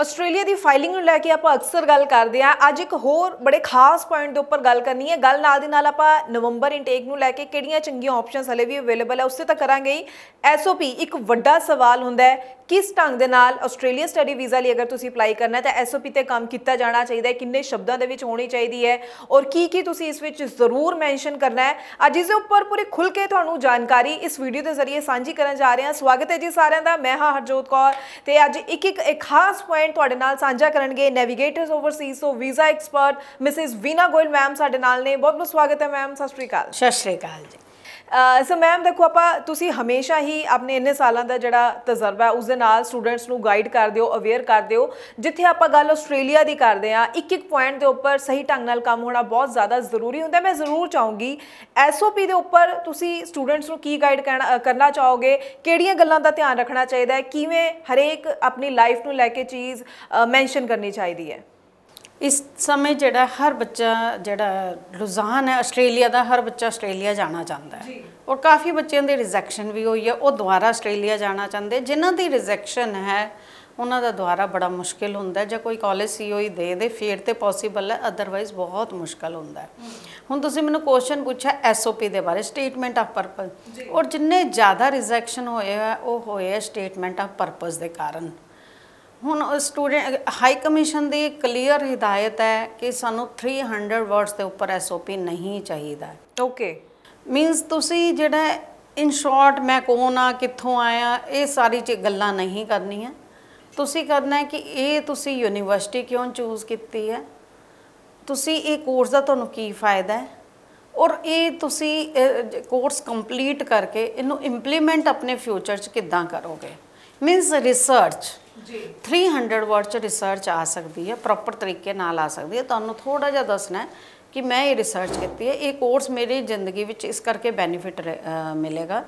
Australia ਦੀ filing ਨੂੰ ਲੈ ਕੇ ਆਪਾਂ ਅਕਸਰ ਗੱਲ ਕਰਦੇ ਆ ਅੱਜ ਇੱਕ ਹੋਰ ਬੜੇ ਖਾਸ ਪੁਆਇੰਟ ਦੇ ਉੱਪਰ ਗੱਲ ਕਰਨੀ ਹੈ ਗੱਲ ਨਾਲ ਦੀ ਨਾਲ ਆਪਾਂ ਨਵੰਬਰ ਇਨਟੇਕ ਨੂੰ ਲੈ ਕੇ ਕਿਹੜੀਆਂ ਚੰਗੀਆਂ ਆਪਸ਼ਨਸ ਹਲੇ ਵੀ ਅਵੇਲੇਬਲ ਹੈ ਉਸੇ ਤਾਂ ਕਰਾਂਗੇ ਹੀ ਐਸਓਪੀ ਇੱਕ ਵੱਡਾ ਸਵਾਲ ਹੁੰਦਾ ਹੈ ਕਿਸ ਢੰਗ ਦੇ ਨਾਲ ਆਸਟ੍ਰੇਲੀਆ ਸਟੱਡੀ ਵੀਜ਼ਾ ਲਈ ਅਗਰ ਤੁਸੀਂ ਅਪਲਾਈ ਕਰਨਾ ਹੈ ਤਾਂ ਐਸਓਪੀ ਤੇ ਕੰਮ ਕੀਤਾ ਜਾਣਾ ਚਾਹੀਦਾ ਹੈ ਕਿੰਨੇ ਸ਼ਬਦਾਂ ਦੇ ਵਿੱਚ ਹੋਣੀ ਚਾਹੀਦੀ ਹੈ ਔਰ ਕੀ ਕੀ ਤੁਸੀਂ ਇਸ ਵਿੱਚ ਜ਼ਰੂਰ ਮੈਂਸ਼ਨ ਕਰਨਾ ਹੈ ਅੱਜ ਇਸ ਦੇ ਉੱਪਰ ਪੂਰੀ ਖੁੱਲ ਕੇ ਤੁਹਾਨੂੰ ਜਾਣਕਾਰੀ ਇਸ ਵੀਡੀਓ ਦੇ ਜ਼ਰੀਏ ਸਾਂਝੀ ਕਰਨ ਜਾ ਰਹੇ ਹਾਂ ਸਵਾਗਤ ਹੈ ਜੀ ਸਾਰਿਆਂ ਦਾ ਮੈਂ ਹਾਂ ਹਰਜੋਤ ਕੌਰ ਤੇ ਅੱਜ ਇੱਕ ਇੱਕ ਖਾਸ ਪੁਆਇੰਟ ਤੁਹਾਡੇ ਨਾਲ ਸਾਂਝਾ ਕਰਨਗੇ ਨੈਵੀਗੇਟਰਸ ਓਵਰਸੀਜ਼ ਤੋਂ visa expert Mrs Veena Goyal ma'am ਸਾਡੇ ਨਾਲ ਨੇ ਬਹੁਤ ਬਹੁਤ ਸਵਾਗਤ ਹੈ ਮੈਮ ਸਤਿ ਸ਼੍ਰੀ ਅਕਾਲ ਸਤਿ ਸ਼੍ਰੀ ਅਕਾਲ ਜੀ ਸੋ ਮੈਮ ਦੇਖੋ ਆਪਾਂ ਤੁਸੀਂ ਹਮੇਸ਼ਾ ਹੀ ਆਪਣੇ ਇੰਨੇ ਸਾਲਾਂ ਦਾ ਜਿਹੜਾ ਤਜਰਬਾ ਹੈ ਉਸ ਦੇ ਨਾਲ ਸਟੂਡੈਂਟਸ ਨੂੰ ਗਾਈਡ ਕਰਦੇ ਹੋ ਅਵੇਅਰ ਕਰਦੇ ਹੋ ਜਿੱਥੇ ਆਪਾਂ ਗੱਲ ਆਸਟ੍ਰੇਲੀਆ ਦੀ ਕਰਦੇ ਆ ਇੱਕ ਇੱਕ ਪੁਆਇੰਟ ਦੇ ਉੱਪਰ ਸਹੀ ਢੰਗ ਨਾਲ ਕੰਮ ਹੋਣਾ ਬਹੁਤ ਜ਼ਿਆਦਾ ਜ਼ਰੂਰੀ ਹੁੰਦਾ ਮੈਂ ਜ਼ਰੂਰ ਚਾਹੂੰਗੀ ਐਸਓਪੀ ਦੇ ਉੱਪਰ ਤੁਸੀਂ ਸਟੂਡੈਂਟਸ ਨੂੰ ਕੀ ਗਾਈਡ ਕਰਨਾ ਚਾਹੋਗੇ ਕਿਹੜੀਆਂ ਗੱਲਾਂ ਦਾ ਧਿਆਨ ਰੱਖਣਾ ਚਾਹੀਦਾ ਹੈ ਕਿਵੇਂ ਹਰੇਕ ਆਪਣੀ ਲਾਈਫ ਨੂੰ ਲੈ ਕੇ ਚੀਜ਼ ਮੈਂਸ਼ਨ ਕਰਨੀ ਚਾਹੀਦੀ ਹੈ ਇਸ ਸਮੇਂ ਜਿਹੜਾ ਹਰ ਬੱਚਾ ਜਿਹੜਾ ਲੁਜ਼ਾਨ ਹੈ ਆਸਟ੍ਰੇਲੀਆ ਦਾ ਹਰ ਬੱਚਾ ਆਸਟ੍ਰੇਲੀਆ ਜਾਣਾ ਚਾਹੁੰਦਾ ਹੈ ਔਰ ਕਾਫੀ ਬੱਚਿਆਂ ਦੇ ਰਿਜੈਕਸ਼ਨ ਵੀ ਹੋਈ ਹੈ ਉਹ ਦੁਬਾਰਾ ਆਸਟ੍ਰੇਲੀਆ ਜਾਣਾ ਚਾਹੁੰਦੇ ਜਿਨ੍ਹਾਂ ਦੀ ਰਿਜੈਕਸ਼ਨ ਹੈ ਉਹਨਾਂ ਦਾ ਦੁਬਾਰਾ ਬੜਾ ਮੁਸ਼ਕਿਲ ਹੁੰਦਾ ਜੇ ਕੋਈ ਕਾਲਜ ਸੀਓਈ e ਦੇ ਦੇ ਫੇਰ ਤੇ ਪੋਸੀਬਲ ਹੈ ਅਦਰਵਾਈਜ਼ ਬਹੁਤ ਮੁਸ਼ਕਲ ਹੁੰਦਾ ਹੁਣ ਤੁਸੀਂ ਮੈਨੂੰ ਕੁਐਸਚਨ ਪੁੱਛਿਆ ਐਸਓਪੀ ਦੇ ਬਾਰੇ ਸਟੇਟਮੈਂਟ ਆਫ ਪਰਪਸ ਔਰ ਜਿੰਨੇ ਜ਼ਿਆਦਾ ਰਿਜੈਕਸ਼ਨ ਹੋਏ ਹੈ ਉਹ ਹੋਏ ਹੈ ਸਟੇਟਮੈਂਟ ਆਫ ਪਰਪਸ ਦੇ ਕਾਰਨ ਹੁਣ ਸਟੂਡੈਂਟ ਹਾਈ ਕਮਿਸ਼ਨ ਦੀ ਕਲੀਅਰ ਹਿਦਾਇਤ ਹੈ ਕਿ ਸਾਨੂੰ 300 ਵਰਡਸ ਦੇ ਉੱਪਰ ਐਸਓਪੀ ਨਹੀਂ ਚਾਹੀਦਾ ਓਕੇ ਮੀਨਸ ਤੁਸੀਂ ਜਿਹੜਾ ਇਨ ਸ਼ਾਰਟ ਮੈਂ ਕੌਣ ਆ ਕਿੱਥੋਂ ਆਇਆ ਇਹ ਸਾਰੀ ਚ ਗੱਲਾਂ ਨਹੀਂ ਕਰਨੀਆਂ ਤੁਸੀਂ ਕਰਨਾ ਹੈ ਕਿ ਇਹ ਤੁਸੀਂ ਯੂਨੀਵਰਸਿਟੀ ਕਿਉਂ ਚੂਜ਼ ਕੀਤੀ ਹੈ ਤੁਸੀਂ ਇਹ ਕੋਰਸ ਦਾ ਤੁਹਾਨੂੰ ਕੀ ਫਾਇਦਾ ਹੈ ਔਰ ਇਹ ਤੁਸੀਂ ਕੋਰਸ ਕੰਪਲੀਟ ਕਰਕੇ ਇਹਨੂੰ ਇੰਪਲੀਮੈਂਟ ਆਪਣੇ ਫਿਊਚਰ 'ਚ ਕਿੱਦਾਂ ਕਰੋਗੇ ਮੀਨਸ ਰਿਸਰਚ ਜੀ 300 ਵਰਡ ਚ ਰਿਸਰਚ ਆ ਸਕਦੀ ਹੈ ਪ੍ਰੋਪਰ ਤਰੀਕੇ ਨਾਲ ਆ ਸਕਦੀ ਹੈ ਤੁਹਾਨੂੰ ਥੋੜਾ ਜਿਹਾ ਦੱਸਣਾ ਕਿ ਮੈਂ ਇਹ ਰਿਸਰਚ ਕੀਤੀ ਹੈ ਇਹ ਕੋਰਸ ਮੇਰੀ ਜ਼ਿੰਦਗੀ ਵਿੱਚ ਇਸ ਕਰਕੇ ਬੈਨੀਫਿਟ ਮਿਲੇਗਾ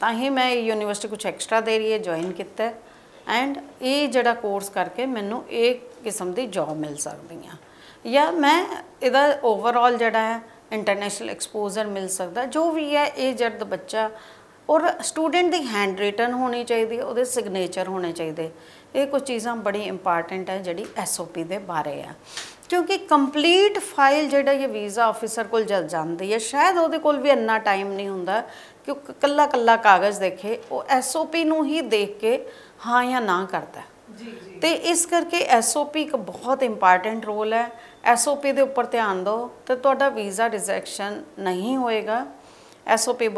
ਤਾਂ ਹੀ ਮੈਂ ਯੂਨੀਵਰਸਿਟੀ ਕੁਝ ਐਕਸਟਰਾ ਦੇ ਰਹੀ ਹੈ ਜੁਆਇਨ ਕੀਤਾ ਐਂਡ ਇਹ ਜਿਹੜਾ ਕੋਰਸ ਕਰਕੇ ਮੈਨੂੰ ਇਹ ਕਿਸਮ ਦੀ ਜੌਬ ਮਿਲ ਸਕਦੀ ਆ ਜਾਂ ਮੈਂ ਇਹਦਾ ਓਵਰਆਲ ਜਿਹੜਾ ਹੈ ਇੰਟਰਨੈਸ਼ਨਲ ਐਕਸਪੋਜ਼ਰ ਮਿਲ ਸਕਦਾ ਜੋ ਵੀ ਹੈ ਇਹ ਜਦ ਬੱਚਾ ਔਰ ਸਟੂਡੈਂਟ ਦੀ ਹੈਂਡ ਰਿਟਨ ਹੋਣੀ ਚਾਹੀਦੀ ਹੈ ਉਹਦੇ ਸਿਗਨੇਚਰ ਹੋਣੇ ਚਾਹੀਦੇ ਇਹ ਕੁਝ ਚੀਜ਼ਾਂ ਬੜੀ ਇੰਪੋਰਟੈਂਟ ਹੈ ਜਿਹੜੀ ਐਸਓਪੀ ਦੇ ਬਾਰੇ ਆ ਕਿਉਂਕਿ ਕੰਪਲੀਟ ਫਾਈਲ ਜਿਹੜਾ ਇਹ ਵੀਜ਼ਾ ਆਫੀਸਰ ਕੋਲ ਜਦ ਜਾਂਦੀ ਹੈ ਸ਼ਾਇਦ ਉਹਦੇ ਕੋਲ ਵੀ ਇੰਨਾ ਟਾਈਮ ਨਹੀਂ ਹੁੰਦਾ ਕਿ ਉਹ ਕੱਲਾ ਕੱਲਾ ਕਾਗਜ਼ ਦੇਖੇ ਉਹ ਐਸਓਪੀ ਨੂੰ ਹੀ ਦੇਖ ਕੇ ਹਾਂ ਜਾਂ ਨਾ ਕਰਦਾ ਜੀ ਜੀ ਤੇ ਇਸ ਕਰਕੇ ਐਸਓਪੀ ਇੱਕ ਬਹੁਤ ਇੰਪੋਰਟੈਂਟ ਰੋਲ ਹੈ ਐਸਓਪੀ ਦੇ ਉੱਪਰ ਧਿਆਨ ਦਿਓ ਤੇ ਤੁਹਾਡਾ ਵੀਜ਼ਾ ਰਿਜੈਕਸ਼ਨ ਨਹੀਂ ਹੋਏਗਾ ਐਸਓਪੀ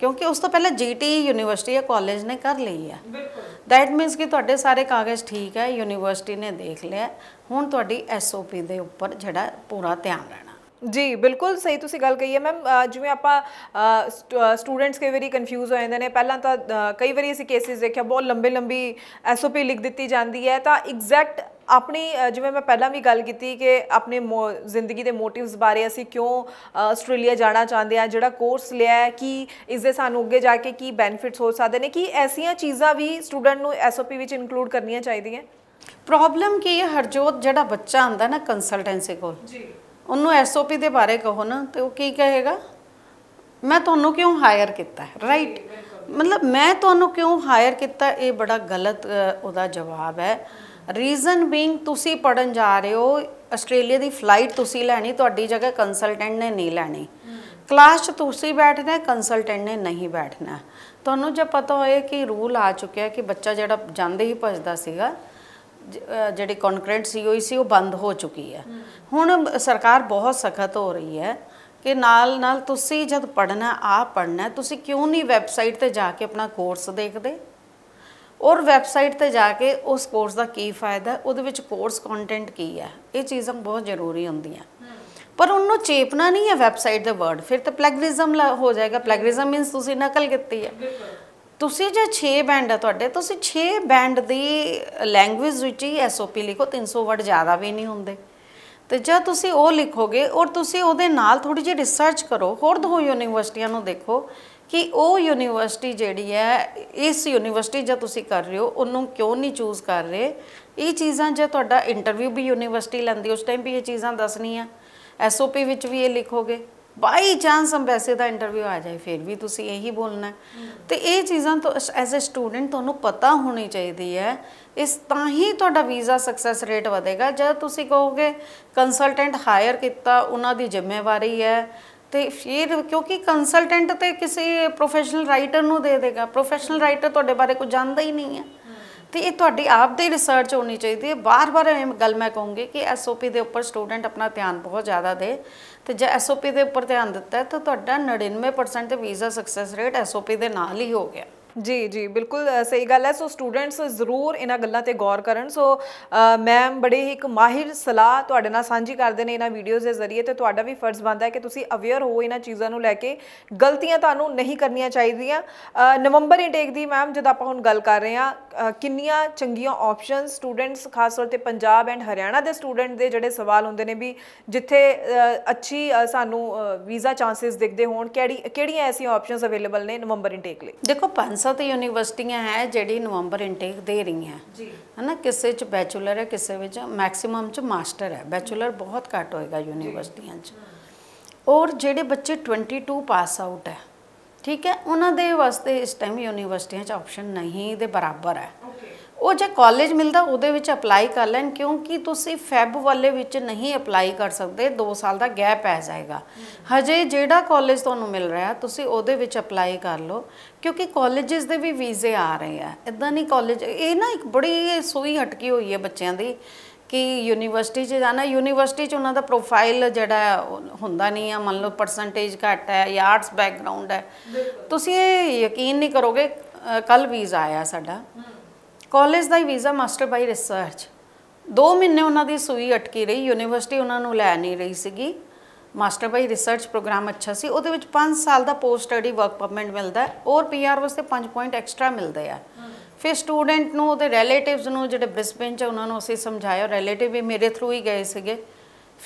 ਕਿਉਂਕਿ ਉਸ ਤੋਂ ਪਹਿਲਾਂ ਜੀਟੀ ਯੂਨੀਵਰਸਿਟੀ ਆ ਕਾਲਜ ਨੇ ਕਰ ਲਈ ਬਿਲਕੁਲ ਦੈਟ ਮੀਨਸ ਕਿ ਤੁਹਾਡੇ ਸਾਰੇ ਕਾਗਜ਼ ਠੀਕ ਹੈ ਯੂਨੀਵਰਸਿਟੀ ਨੇ ਦੇਖ ਲਿਆ ਹੁਣ ਤੁਹਾਡੀ ਐਸਓਪੀ ਦੇ ਉੱਪਰ ਜਿਹੜਾ ਪੂਰਾ ਧਿਆਨ ਰਹਿਣਾ ਜੀ ਬਿਲਕੁਲ ਸਹੀ ਤੁਸੀਂ ਗੱਲ ਕਹੀ ਹੈ ਮੈਮ ਜਿਵੇਂ ਆਪਾਂ ਸਟੂਡੈਂਟਸ ਕਈ ਵਾਰੀ ਕਨਫਿਊਜ਼ ਹੋ ਜਾਂਦੇ ਨੇ ਪਹਿਲਾਂ ਤਾਂ ਕਈ ਵਾਰੀ ਅਸੀਂ ਕੇਸਿਸ ਦੇਖਿਆ ਬਹੁਤ ਲੰਬੇ ਲੰਬੀ ਐਸਓਪੀ ਲਿਖ ਦਿੱਤੀ ਜਾਂਦੀ ਹੈ ਤਾਂ ਐਗਜ਼ੈਕਟ ਆਪਣੀ ਜਿਵੇਂ ਮੈਂ ਪਹਿਲਾਂ ਵੀ ਗੱਲ ਕੀਤੀ ਕਿ ਆਪਣੇ ਜ਼ਿੰਦਗੀ ਦੇ ਮੋਟਿਵਸ ਬਾਰੇ ਅਸੀਂ ਕਿਉਂ ਆਸਟ੍ਰੇਲੀਆ ਜਾਣਾ ਚਾਹੁੰਦੇ ਆ ਜਿਹੜਾ ਕੋਰਸ ਲਿਆ ਹੈ ਕਿ ਇਸ ਦੇ ਸਾਨੂੰ ਅੱਗੇ ਜਾ ਕੇ ਕੀ ਬੈਨੀਫਿਟਸ ਹੋ ਸਕਦੇ ਨੇ ਕਿ ਐਸੀਆਂ ਚੀਜ਼ਾਂ ਵੀ ਸਟੂਡੈਂਟ ਨੂੰ ਐਸਓਪੀ ਵਿੱਚ ਇਨਕਲੂਡ ਕਰਨੀਆਂ ਚਾਹੀਦੀਆਂ ਪ੍ਰੋਬਲਮ ਕੀ ਹੈ ਹਰਜੋਤ ਜਿਹੜਾ ਬੱਚਾ ਆਂਦਾ ਨਾ ਕੰਸਲਟੈਂਸੀ ਕੋਲ ਜੀ ਉਹਨੂੰ ਐਸਓਪੀ ਦੇ ਬਾਰੇ ਕਹੋ ਨਾ ਤੇ ਉਹ ਕੀ ਕਹੇਗਾ ਮੈਂ ਤੁਹਾਨੂੰ ਕਿਉਂ ਹਾਇਰ ਕੀਤਾ ਰਾਈਟ ਮਤਲਬ ਮੈਂ ਤੁਹਾਨੂੰ ਕਿਉਂ ਹਾਇਰ ਕੀਤਾ ਇਹ ਬੜਾ ਗਲਤ ਉਹਦਾ ਜਵਾਬ ਹੈ ਰੀਜ਼ਨ ਬੀਇੰਗ ਤੁਸੀਂ ਪੜਨ ਜਾ ਰਹੇ ਹੋ ਆਸਟ੍ਰੇਲੀਆ ਦੀ ਫਲਾਈਟ ਤੁਸੀਂ ਲੈਣੀ ਤੁਹਾਡੀ ਜਗ੍ਹਾ ਕੰਸਲਟੈਂਟ ਨੇ ਨਹੀਂ ਲੈਣੀ ਕਲਾਸ 'ਚ ਤੁਸੀਂ ਬੈਠਣਾ ਕੰਸਲਟੈਂਟ ਨੇ ਨਹੀਂ ਬੈਠਣਾ ਤੁਹਾਨੂੰ ਜੇ ਪਤਾ ਹੋਏ ਕਿ ਰੂਲ ਆ ਚੁੱਕਿਆ ਕਿ ਬੱਚਾ ਜਿਹੜਾ ਜਾਂਦੇ ਹੀ ਭਜਦਾ ਸੀਗਾ ਜਿਹੜੀ ਕੰਕਰੀਟ ਸੀ ਹੋਈ ਸੀ ਉਹ ਬੰਦ ਹੋ ਚੁੱਕੀ ਹੈ ਹੁਣ ਸਰਕਾਰ ਬਹੁਤ ਸਖਤ ਹੋ ਰਹੀ ਹੈ ਕਿ ਨਾਲ ਨਾਲ ਤੁਸੀਂ ਜਦ ਪੜਨਾ ਆ ਪੜਨਾ ਤੁਸੀਂ ਕਿਉਂ ਨਹੀਂ ਵੈਬਸਾਈਟ ਤੇ ਜਾ ਕੇ ਆਪਣਾ ਕੋਰਸ ਦੇਖਦੇ ਔਰ ਵੈਬਸਾਈਟ ਤੇ ਜਾ ਕੇ ਉਸ ਕੋਰਸ ਦਾ ਕੀ ਫਾਇਦਾ ਉਹਦੇ ਵਿੱਚ ਕੋਰਸ ਕੰਟੈਂਟ ਕੀ ਹੈ ਇਹ ਚੀਜ਼ਾਂ ਬਹੁਤ ਜ਼ਰੂਰੀ ਹੁੰਦੀਆਂ ਪਰ ਉਹਨੂੰ ਚੇਪਣਾ ਨਹੀਂ ਹੈ ਵੈਬਸਾਈਟ ਦੇ ਵਰਡ ਫਿਰ ਤਾਂ ਪਲੈਗਰਿਜ਼ਮ ਹੋ ਜਾਏਗਾ ਪਲੈਗਰਿਜ਼ਮ ਮੀਨਸ ਤੁਸੀਂ ਨਕਲ ਕੀਤੀ ਹੈ ਤੁਸੀਂ ਜੇ 6 ਬੈਂਡ ਆ ਤੁਹਾਡੇ ਤੁਸੀਂ 6 ਬੈਂਡ ਦੀ ਲੈਂਗੁਏਜ ਵਿੱਚ ਹੀ ਐਸਓਪੀ ਲਿਖੋ 300 ਵਰਡ ਜ਼ਿਆਦਾ ਵੀ ਨਹੀਂ ਹੁੰਦੇ ਤੇ ਜੇ ਤੁਸੀਂ ਉਹ ਲਿਖੋਗੇ ਔਰ ਤੁਸੀਂ ਉਹਦੇ ਨਾਲ ਥੋੜੀ ਜਿਹੀ ਰਿਸਰਚ ਕਰੋ ਹੋਰ ਦੋ ਯੂਨੀਵਰਸਿਟੀਆਂ ਨੂੰ ਦੇਖੋ ਕਿ ਉਹ ਯੂਨੀਵਰਸਿਟੀ ਜਿਹੜੀ ਹੈ ਇਸ ਯੂਨੀਵਰਸਿਟੀ ਜੇ ਤੁਸੀਂ ਕਰ ਰਹੇ ਹੋ ਉਹਨੂੰ ਕਿਉਂ ਨਹੀਂ ਚੂਜ਼ ਕਰ ਰਹੇ ਇਹ ਚੀਜ਼ਾਂ ਜੇ ਤੁਹਾਡਾ ਇੰਟਰਵਿਊ ਵੀ ਯੂਨੀਵਰਸਿਟੀ ਲੈਂਦੀ ਉਸ ਟਾਈਮ ਵੀ ਇਹ ਚੀਜ਼ਾਂ ਦੱਸਣੀਆਂ ਐਸਓਪੀ ਵਿੱਚ ਵੀ ਇਹ ਲਿਖੋਗੇ ਬਾਈ ਚਾਂਸ ਅੰਬੈਸੀ ਦਾ ਇੰਟਰਵਿਊ ਆ ਜਾਏ ਫਿਰ ਵੀ ਤੁਸੀਂ ਇਹੀ ਬੋਲਣਾ ਤੇ ਇਹ ਚੀਜ਼ਾਂ ਤੋਂ ਐਜ਼ ਅ ਸਟੂਡੈਂਟ ਤੁਹਾਨੂੰ ਪਤਾ ਹੋਣੀ ਚਾਹੀਦੀ ਹੈ ਇਸ ਤਾਂ ਹੀ ਤੁਹਾਡਾ ਵੀਜ਼ਾ ਸਕਸੈਸ ਰੇਟ ਵਧੇਗਾ ਜਦ ਤੁਸੀਂ ਕਹੋਗੇ ਕੰਸਲਟੈਂਟ ਹਾਇਰ ਕੀਤਾ ਉਹਨਾਂ ਦੀ ਜ਼ਿੰਮੇਵਾਰੀ ਹੈ ਤੇ ਫਿਰ ਕਿਉਂਕਿ ਕੰਸਲਟੈਂਟ ਤੇ ਕਿਸੇ ਪ੍ਰੋਫੈਸ਼ਨਲ ਰਾਈਟਰ ਨੂੰ ਦੇ ਦੇਗਾ ਪ੍ਰੋਫੈਸ਼ਨਲ ਰਾਈਟਰ ਤੁਹਾਡੇ ਬਾਰੇ ਕੁਝ ਜਾਣਦਾ ਹੀ ਨਹੀਂ ਹੈ ਤੇ ਇਹ ਤੁਹਾਡੀ ਆਪ ਦੀ ਰਿਸਰਚ ਹੋਣੀ ਚਾਹੀਦੀ ਹੈ ਬਾਰ-ਬਾਰ ਇਹ ਗੱਲ ਮੈਂ ਕਹੂੰਗੀ ਕਿ ਐਸਓਪੀ ਦੇ ਉੱਪਰ ਸਟੂਡੈਂਟ ਆਪਣਾ ਧਿਆਨ ਬਹੁਤ ਜ਼ਿਆਦਾ ਦੇ ਤੇ ਜੇ ਐਸਓਪੀ ਦੇ ਉੱਪਰ ਧਿਆਨ ਦਿੱਤਾ ਤਾਂ ਤੁਹਾਡਾ 99% ਤੇ ਵੀਜ਼ਾ ਸਕਸੈਸ ਰੇਟ ਐਸਓਪੀ ਦੇ ਨਾਲ ਹੀ ਹੋ ਗਿਆ ਜੀ ਜੀ ਬਿਲਕੁਲ ਸਹੀ ਗੱਲ ਹੈ ਸੋ ਸਟੂਡੈਂਟਸ ਜ਼ਰੂਰ ਇਹਨਾਂ ਗੱਲਾਂ ਤੇ ਗੌਰ ਕਰਨ ਸੋ ਮੈਮ ਬੜੇ ਹੀ ਇੱਕ ਮਾਹਿਰ ਸਲਾਹ ਤੁਹਾਡੇ ਨਾਲ ਸਾਂਝੀ ਕਰਦੇ ਨੇ ਇਹਨਾਂ ਵੀਡੀਓਜ਼ ਦੇ ਜ਼ਰੀਏ ਤੇ ਤੁਹਾਡਾ ਵੀ ਫਰਜ਼ ਬਣਦਾ ਹੈ ਕਿ ਤੁਸੀਂ ਅਵੇਅਰ ਹੋ ਇਹਨਾਂ ਚੀਜ਼ਾਂ ਨੂੰ ਲੈ ਕੇ ਗਲਤੀਆਂ ਤੁਹਾਨੂੰ ਨਹੀਂ ਕਰਨੀਆਂ ਚਾਹੀਦੀਆਂ ਨਵੰਬਰ ਇਨਟੇਕ ਦੀ ਮੈਮ ਜਦ ਆਪਾਂ ਹੁਣ ਗੱਲ ਕਰ ਰਹੇ ਹਾਂ ਕਿੰਨੀਆਂ ਚੰਗੀਆਂ ਆਪਸ਼ਨਸ ਸਟੂਡੈਂਟਸ ਖਾਸ ਤੌਰ ਤੇ ਪੰਜਾਬ ਐਂਡ ਹਰਿਆਣਾ ਦੇ ਸਟੂਡੈਂਟ ਦੇ ਜਿਹੜੇ ਸਵਾਲ ਹੁੰਦੇ ਨੇ ਵੀ ਜਿੱਥੇ ਅੱਛੀ ਸਾਨੂੰ ਵੀਜ਼ਾ ਚਾਂਸਸ ਦਿਖਦੇ ਹੋਣ ਕਿਹੜੀ ਕਿਹੜੀਆਂ ਐਸੀਆਂ ਆਪਸ਼ਨਸ ਅਵੇਲੇਬਲ ਨੇ ਨਵੰਬਰ ਇਨਟੇਕ ਲਈ ਦੇਖੋ 5 ਸੱਤ ਯੂਨੀਵਰਸਿਟੀਆਂ ਹੈ ਜਿਹੜੀ ਨਵੰਬਰ ਇਨਟੇਕ ਦੇ ਰਹੀਆਂ ਜੀ ਹਨਾ ਕਿਸੇ ਚ ਬੈਚਲਰ ਹੈ ਕਿਸੇ ਵਿੱਚ ਮੈਕਸਿਮਮ ਚ ਮਾਸਟਰ ਹੈ ਬੈਚਲਰ ਬਹੁਤ ਘੱਟ ਹੋਏਗਾ ਯੂਨੀਵਰਸਿਟੀਆਂ ਚ ਔਰ ਜਿਹੜੇ ਬੱਚੇ 22 ਪਾਸ ਆਊਟ ਹੈ ਠੀਕ ਹੈ ਉਹਨਾਂ ਦੇ ਵਾਸਤੇ ਇਸ ਟਾਈਮ ਯੂਨੀਵਰਸਿਟੀਆਂ ਚ ਆਪਸ਼ਨ ਨਹੀਂ ਦੇ ਬਰਾਬਰ ਹੈ ਉਹ ਜੇ ਕਾਲਜ ਮਿਲਦਾ ਉਹਦੇ ਵਿੱਚ ਅਪਲਾਈ ਕਰ ਲੈਣ ਕਿਉਂਕਿ ਤੁਸੀਂ ਫੈਬ ਵਾਲੇ ਵਿੱਚ ਨਹੀਂ ਅਪਲਾਈ ਕਰ ਸਕਦੇ 2 ਸਾਲ ਦਾ ਗੈਪ ਆ ਜਾਏਗਾ ਹਜੇ ਜਿਹੜਾ ਕਾਲਜ ਤੁਹਾਨੂੰ ਮਿਲ ਰਿਹਾ ਤੁਸੀਂ ਉਹਦੇ ਵਿੱਚ ਅਪਲਾਈ ਕਰ ਲਓ ਕਿਉਂਕਿ ਕਾਲਜਸ ਦੇ ਵੀ ਵੀਜ਼ੇ ਆ ਰਹੇ ਆ ਇਦਾਂ ਨਹੀਂ ਕਾਲਜ ਇਹ ਨਾ ਇੱਕ ਬੜੀ ਸੋਈ ਹਟਕੀ ਹੋਈ ਹੈ ਬੱਚਿਆਂ ਦੀ ਕਿ ਯੂਨੀਵਰਸਿਟੀ 'ਚ ਜਾਣਾ ਯੂਨੀਵਰਸਿਟੀ 'ਚ ਉਹਨਾਂ ਦਾ ਪ੍ਰੋਫਾਈਲ ਜਿਹੜਾ ਹੁੰਦਾ ਨਹੀਂ ਆ ਮੰਨ ਲਓ ਪਰਸੈਂਟੇਜ ਘੱਟ ਹੈ ਜਾਂ ਆਰਟਸ ਬੈਕਗ੍ਰਾਉਂਡ ਹੈ ਤੁਸੀਂ ਇਹ ਯਕੀਨ ਨਹੀਂ ਕਰੋਗੇ ਕੱਲ ਵੀਜ਼ਾ ਆਇਆ ਸਾਡਾ ਕਾਲਜ ਦਾ ਹੀ ਵੀਜ਼ਾ ਮਾਸਟਰ ਬਾਈ ਰਿਸਰਚ 2 ਮਹੀਨੇ ਉਹਨਾਂ ਦੀ ਸੂਈ ਅਟਕੀ ਰਹੀ ਯੂਨੀਵਰਸਿਟੀ ਉਹਨਾਂ ਨੂੰ ਲੈ ਨਹੀਂ ਰਹੀ ਸੀਗੀ ਮਾਸਟਰ ਬਾਈ ਰਿਸਰਚ ਪ੍ਰੋਗਰਾਮ ਅੱਛਾ ਸੀ ਉਹਦੇ ਵਿੱਚ 5 ਸਾਲ ਦਾ ਪੋਸਟ ਸਟੱਡੀ ਵਰਕ ਪਰਮਿਟ ਮਿਲਦਾ ਔਰ ਪੀਆਰ ਵਾਸਤੇ 5 ਪੁਆਇੰਟ ਐਕਸਟਰਾ ਮਿਲਦੇ ਆ ਫਿਰ ਸਟੂਡੈਂਟ ਨੂੰ ਉਹਦੇ ਰਿਲੇਟਿਵਸ ਨੂੰ ਜਿਹੜੇ ਬ੍ਰਿਸਬਨ ਚ ਉਹਨਾਂ ਨੂੰ ਅਸੀਂ ਸਮਝਾਇਆ ਰਿਲੇਟਿਵ ਵੀ ਮੇਰੇ ਥਰੂ ਹੀ ਗਏ ਸੀਗੇ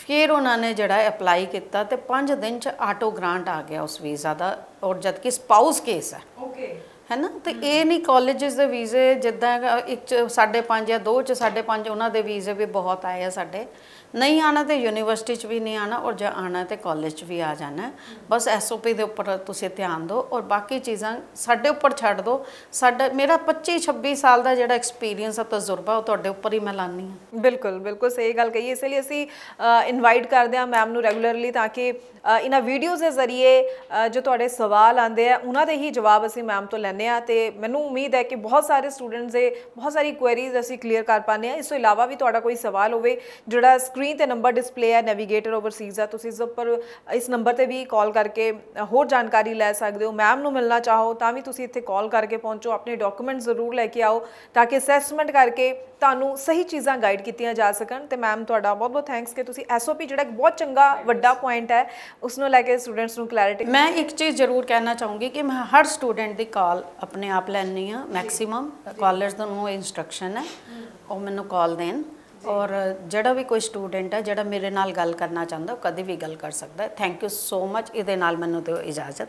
ਫਿਰ ਉਹਨਾਂ ਨੇ ਜਿਹੜਾ ਅਪਲਾਈ ਕੀਤਾ ਤੇ 5 ਦਿਨ ਚ ਆਟੋ ਗ੍ਰਾਂਟ ਆ ਗਿਆ ਉਸ ਵੀਜ਼ਾ ਦਾ ਔਰ ਜਦ ਕਿ ਸਪਾਊਸ ਕੇਸ ਹੈ ਓਕੇ ਹੈਨਾ ਤੇ ਇਹ ਨਹੀਂ ਕਾਲਜਸ ਦੇ ਵੀਜ਼ੇ ਜਿੱਦਾਂ ਇੱਕ ਚ 5.5 ਜਾਂ ਦੋ ਚ 5.5 ਉਹਨਾਂ ਦੇ ਵੀਜ਼ੇ ਵੀ ਬਹੁਤ ਆਏ ਆ ਸਾਡੇ ਨਹੀਂ ਆਣਾ ਤੇ ਯੂਨੀਵਰਸਿਟੀ ਚ ਵੀ ਨਹੀਂ ਆਣਾ ਔਰ ਜੇ ਆਣਾ ਤੇ ਕਾਲਜ ਚ ਵੀ ਆ ਜਾਣਾ ਬਸ ਐਸਓਪੀ ਦੇ ਉੱਪਰ ਤੁਸੀਂ ਧਿਆਨ ਦਿਓ ਔਰ ਬਾਕੀ ਚੀਜ਼ਾਂ ਸਾਡੇ ਉੱਪਰ ਛੱਡ ਦਿਓ ਸਾਡਾ ਮੇਰਾ 25 26 ਸਾਲ ਦਾ ਜਿਹੜਾ ਐਕਸਪੀਰੀਅੰਸ ਆ ਤਜਰਬਾ ਉਹ ਤੁਹਾਡੇ ਉੱਪਰ ਹੀ ਮੈਂ ਲਾਨੀ ਆ ਬਿਲਕੁਲ ਬਿਲਕੁਲ ਸਹੀ ਗੱਲ ਕਹੀ ਇਸ ਲਈ ਅਸੀਂ ਇਨਵਾਈਟ ਕਰਦੇ ਆ ਮੈਮ ਨੂੰ ਰੈਗੂਲਰਲੀ ਤਾਂ ਕਿ ਇਹਨਾਂ ਵੀਡੀਓਜ਼ ਦੇ ਜ਼ਰੀਏ ਜੋ ਤੁਹਾਡੇ ਸਵਾਲ ਆਉਂਦੇ ਆ ਉਹਨਾਂ ਦੇ ਹੀ ਜਵਾਬ ਅਸੀਂ ਮੈਮ ਤੋਂ ਲੈਣੇ ਪਾਉਂਦੇ ਆ ਤੇ ਮੈਨੂੰ ਉਮੀਦ ਹੈ ਕਿ ਬਹੁਤ ਸਾਰੇ ਸਟੂਡੈਂਟਸ ਦੇ ਬਹੁਤ ਸਾਰੀ ਕੁਐਰੀਜ਼ ਅਸੀਂ ਕਲੀਅਰ ਕਰ ਪਾਨੇ ਆ ਇਸ ਤੋਂ ਇਲਾਵਾ ਵੀ ਤੁਹਾਡਾ ਕੋਈ ਸਵਾਲ ਹੋਵੇ ਜਿਹੜਾ ਸਕਰੀਨ ਤੇ ਨੰਬਰ ਡਿਸਪਲੇ ਹੈ ਨੈਵੀਗੇਟਰ ਓਵਰਸੀਜ਼ ਆ ਤੁਸੀਂ ਇਸ ਉੱਪਰ ਇਸ ਨੰਬਰ ਤੇ ਵੀ ਕਾਲ ਕਰਕੇ ਹੋਰ ਜਾਣਕਾਰੀ ਲੈ ਸਕਦੇ ਹੋ ਮੈਮ ਨੂੰ ਮਿਲਣਾ ਚਾਹੋ ਤਾਂ ਵੀ ਤੁਸੀਂ ਇੱਥੇ ਕਾਲ ਕਰਕੇ ਪਹੁੰਚੋ ਆਪਣੇ ਡਾਕੂਮੈਂਟ ਜ਼ਰੂਰ ਲੈ ਕੇ ਆਓ ਤਾਂ ਕਿ ਅਸੈਸਮੈਂਟ ਕਰਕੇ ਤੁਹਾਨੂੰ ਸਹੀ ਚੀਜ਼ਾਂ ਗਾਈਡ ਕੀਤੀਆਂ ਜਾ ਸਕਣ ਤੇ ਮੈਮ ਤੁਹਾਡਾ ਬਹੁਤ ਬਹੁਤ ਥੈਂਕਸ ਕਿ ਤੁਸੀਂ ਐਸਓਪੀ ਜਿਹੜਾ ਇੱਕ ਬਹੁਤ ਚੰਗਾ ਵੱਡਾ ਪੁਆਇੰਟ ਹੈ ਉਸ ਨੂੰ ਲੈ ਕੇ ਸਟੂਡੈਂਟਸ ਨੂੰ ਕਲੈਰਿਟੀ ਮੈਂ ਇੱਕ ਚੀਜ਼ ਜ਼ਰੂਰ ਕਹਿਣਾ ਚਾਹੂੰਗੀ ਕਿ ਮੈਂ ਹਰ ਸਟੂਡੈਂਟ ਦੀ ਕਾਲ ਆਪਣੇ ਆਪ ਲੈਣੀ ਆ ਮੈਕਸਿਮਮ ਕਾਲਰਸ ਦਾ ਨੂੰ ਇਨਸਟਰਕਸ਼ਨ ਹੈ ਉਹ ਮੈਨੂੰ ਕਾਲ ਦੇਣ ਔਰ ਜਿਹੜਾ ਵੀ ਕੋਈ ਸਟੂਡੈਂਟ ਹੈ ਜਿਹੜਾ ਮੇਰੇ ਨਾਲ ਗੱਲ ਕਰਨਾ ਚਾਹੁੰਦਾ ਉਹ ਕਦੇ ਵੀ ਗੱਲ ਕਰ ਸਕਦਾ ਹੈ ਥੈਂਕ ਯੂ ਸੋ ਮਚ ਇਹਦੇ ਨਾਲ ਮੈਨੂੰ ਦਿਓ ਇਜਾਜ਼ਤ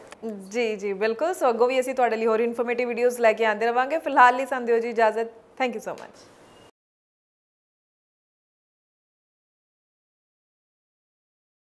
ਜੀ ਜੀ ਬਿਲਕੁਲ ਸੋ ਅੱਗੋ ਵੀ ਅਸੀਂ ਤੁਹਾਡੇ ਲਈ ਹੋਰ ਇਨਫੋਰਮੇਟਿਵ ਵੀਡੀਓਜ਼ ਲੈ ਕੇ ਆਂਦੇ ਰਵਾਂਗੇ ਫਿਲਹਾਲ ਲਈ ਸੰਦੇਓ ਜੀ ਇਜਾਜ਼ਤ ਥੈਂਕ ਯੂ ਸੋ ਮਚ